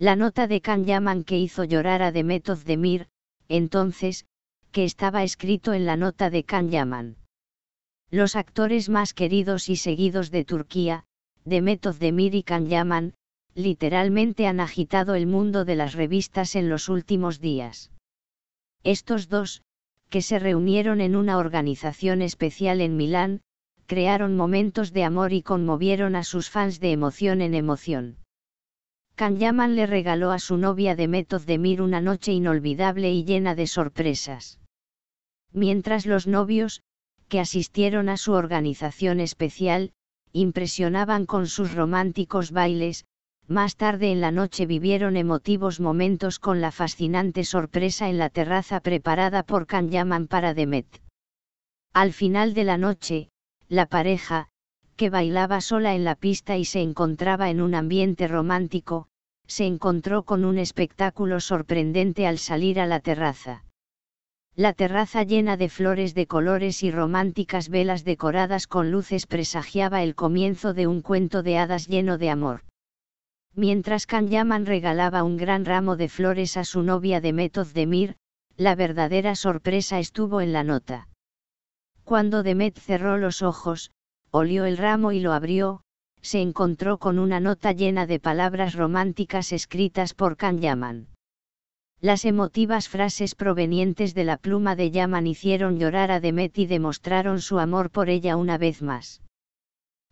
La nota de Can Yaman que hizo llorar a Demet de entonces, que estaba escrito en la nota de Can Yaman. Los actores más queridos y seguidos de Turquía, Demet Demir y Can Yaman, literalmente han agitado el mundo de las revistas en los últimos días. Estos dos, que se reunieron en una organización especial en Milán, crearon momentos de amor y conmovieron a sus fans de emoción en emoción. Yaman le regaló a su novia de Demir una noche inolvidable y llena de sorpresas. Mientras los novios, que asistieron a su organización especial, impresionaban con sus románticos bailes, más tarde en la noche vivieron emotivos momentos con la fascinante sorpresa en la terraza preparada por Yaman para Demet. Al final de la noche, la pareja, que bailaba sola en la pista y se encontraba en un ambiente romántico, se encontró con un espectáculo sorprendente al salir a la terraza. La terraza llena de flores de colores y románticas velas decoradas con luces presagiaba el comienzo de un cuento de hadas lleno de amor. Mientras Kanyaman regalaba un gran ramo de flores a su novia Demet Ozdemir, la verdadera sorpresa estuvo en la nota. Cuando Demet cerró los ojos, olió el ramo y lo abrió, se encontró con una nota llena de palabras románticas escritas por Can Yaman. Las emotivas frases provenientes de la pluma de Yaman hicieron llorar a Demet y demostraron su amor por ella una vez más.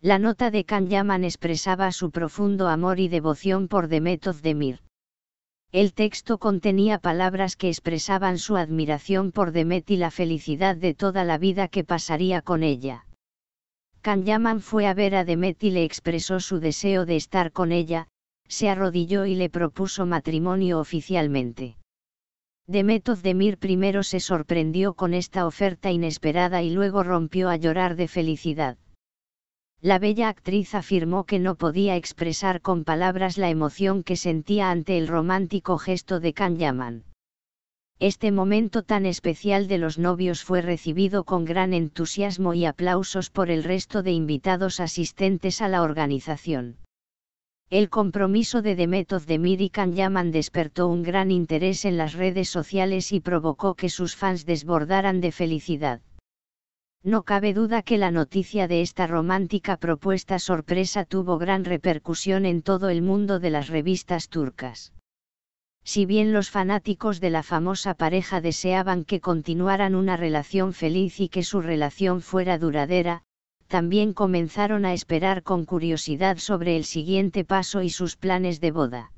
La nota de Can Yaman expresaba su profundo amor y devoción por Demet Ozdemir. El texto contenía palabras que expresaban su admiración por Demet y la felicidad de toda la vida que pasaría con ella. Kan Yaman fue a ver a Demet y le expresó su deseo de estar con ella, se arrodilló y le propuso matrimonio oficialmente. Demet Ozdemir primero se sorprendió con esta oferta inesperada y luego rompió a llorar de felicidad. La bella actriz afirmó que no podía expresar con palabras la emoción que sentía ante el romántico gesto de Kan Yaman. Este momento tan especial de los novios fue recibido con gran entusiasmo y aplausos por el resto de invitados asistentes a la organización. El compromiso de Demetov de Can Yaman despertó un gran interés en las redes sociales y provocó que sus fans desbordaran de felicidad. No cabe duda que la noticia de esta romántica propuesta sorpresa tuvo gran repercusión en todo el mundo de las revistas turcas si bien los fanáticos de la famosa pareja deseaban que continuaran una relación feliz y que su relación fuera duradera, también comenzaron a esperar con curiosidad sobre el siguiente paso y sus planes de boda.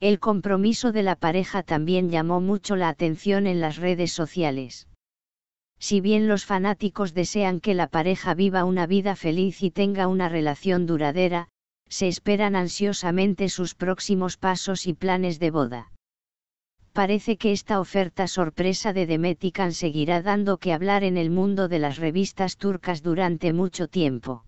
El compromiso de la pareja también llamó mucho la atención en las redes sociales. Si bien los fanáticos desean que la pareja viva una vida feliz y tenga una relación duradera, se esperan ansiosamente sus próximos pasos y planes de boda. Parece que esta oferta sorpresa de Demetican seguirá dando que hablar en el mundo de las revistas turcas durante mucho tiempo.